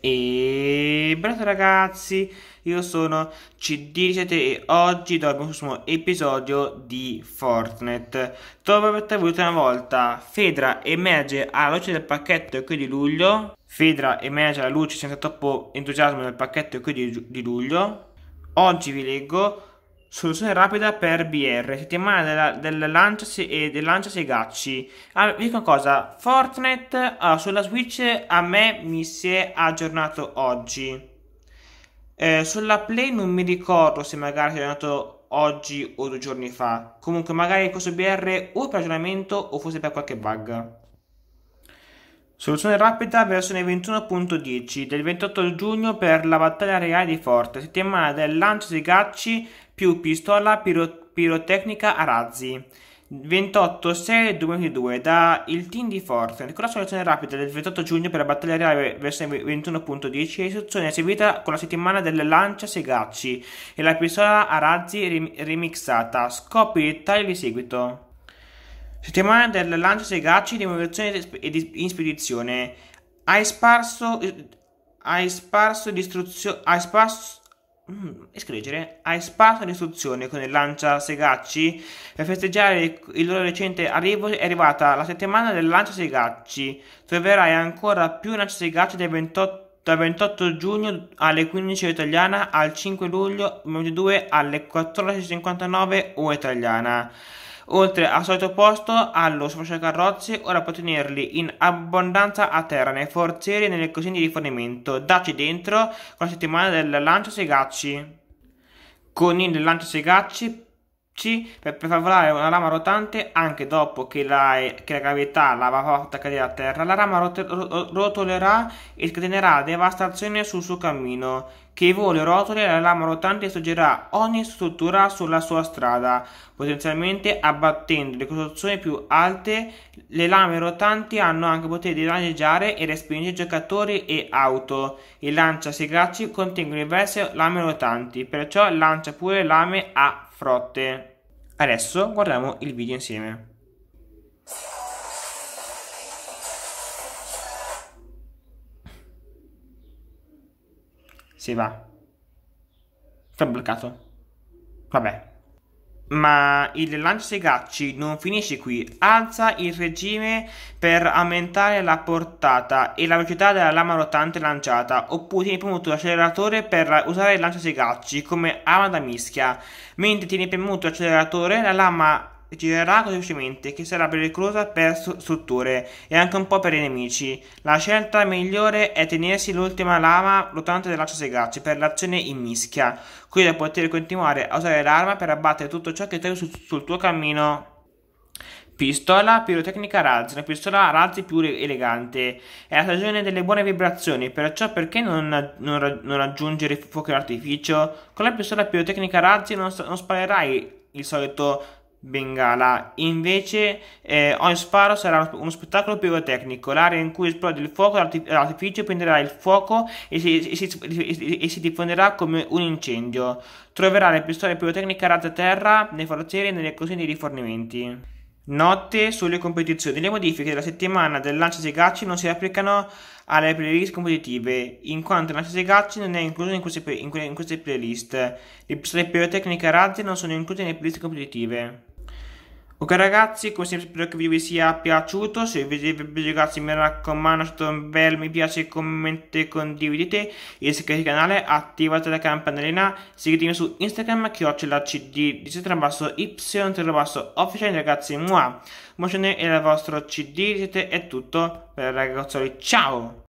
E bravo ragazzi, io sono CD7 e oggi do il prossimo episodio di Fortnite. Dopo aver avuto una volta, Fedra emerge alla luce del pacchetto qui di luglio. Fedra emerge alla luce senza troppo entusiasmo del pacchetto qui di, di luglio. Oggi vi leggo Soluzione rapida per BR, settimana della, della lancia e del lancio Segacci. Allora, dico una cosa, Fortnite allora, ah, sulla Switch a me mi si è aggiornato oggi. Eh, sulla Play non mi ricordo se magari si è aggiornato oggi o due giorni fa. Comunque magari questo BR o per aggiornamento o forse per qualche bug. Soluzione rapida versione 21.10 del 28 giugno per la battaglia reale di Forte, settimana del lancio di gacci più pistola piro- pirotecnica a razzi. 28 6 2022 da il team di Forte. Con la soluzione rapida del 28 giugno per la battaglia reale versione 21.10, è eseguita con la settimana del lancio lancia gacci e la pistola a razzi rim- remixata. Scopri i dettagli di seguito. Settimana del lancio dei gacci, demolizione e in spedizione. Hai sparso. Hai sparso distruzione. Hai sparso. Mm, escregere. Hai sparso distruzione con il lancia segacci. Per festeggiare il loro recente arrivo è arrivata la settimana del lancio segacci. Troverai ancora più lancia segacci del 28 28 giugno alle 15 italiana al 5 luglio 22 alle 14.59 o italiana. Oltre al solito posto allo carrozze, ora puoi tenerli in abbondanza a terra, nei forzieri e nelle cosine di rifornimento. Dacci dentro con la settimana del lancio segacci. Con il lancio segacci c per prefavorare una lama rotante anche dopo che la, che la gravità l'aveva fatta cadere a terra, la lama rot rotolerà e scatenerà devastazione sul suo cammino. Che i voli rotoli la lama rotante distruggerà ogni struttura sulla sua strada, potenzialmente abbattendo le costruzioni più alte. Le lame rotanti hanno anche potere di danneggiare e respingere giocatori e auto. I lancia seguaci contengono diverse lame rotanti, perciò lancia pure lame a frotte. Adesso guardiamo il video insieme. Si va. Sta bloccato. Vabbè, ma il lancio dei gacci non finisce qui, alza il regime per aumentare la portata e la velocità della lama rotante lanciata, oppure tieni premuto l'acceleratore per usare il lancio dei gacci come arma da mischia, mentre tieni premuto l'acceleratore la lama girerà velocemente che sarà pericolosa per strutture e anche un po' per i nemici. La scelta migliore è tenersi l'ultima lama rotante del segace per l'azione in mischia, così da poter continuare a usare l'arma per abbattere tutto ciò che trovi sul, sul tuo cammino. Pistola pirotecnica razzi, una pistola razzi più elegante. È la stagione delle buone vibrazioni, perciò perché non, non, non aggiungere fuoco d'artificio? Con la pistola pirotecnica razzi non, non sparerai il solito Bengala. Invece, eh, ogni sparo sarà uno spettacolo pirotecnico. L'area in cui esplode il fuoco l'artificio prenderà il fuoco e si, e, si, e si, diffonderà come un incendio. Troverà le pistole pirotecniche a razza terra, nei forzieri e nelle cosine di rifornimenti. Notte sulle competizioni. Le modifiche della settimana del lancio dei Segacci non si applicano alle playlist competitive, in quanto il lancio dei Segacci non è incluso in queste, in queste playlist. Le pistole pirotecniche razze non sono incluse nelle playlist competitive. Ok ragazzi, come sempre spero che il video vi sia piaciuto, se vi è piaciuto ragazzi mi raccomando lasciate un bel mi piace, commentate, condividete, iscrivetevi al canale, attivate la campanellina, seguitemi su Instagram, chiocciola cd, di basso y, basso official ragazzi, muah, mozione e il vostro cd, è tutto per ragazzi, ciao!